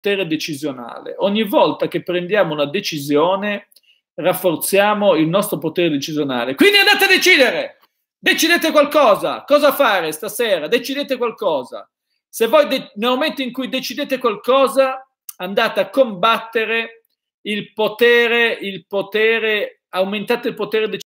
potere decisionale. Ogni volta che prendiamo una decisione rafforziamo il nostro potere decisionale. Quindi andate a decidere! Decidete qualcosa, cosa fare stasera, decidete qualcosa. Se voi de- nel momento in cui decidete qualcosa andate a combattere il potere, il potere, aumentate il potere decisionale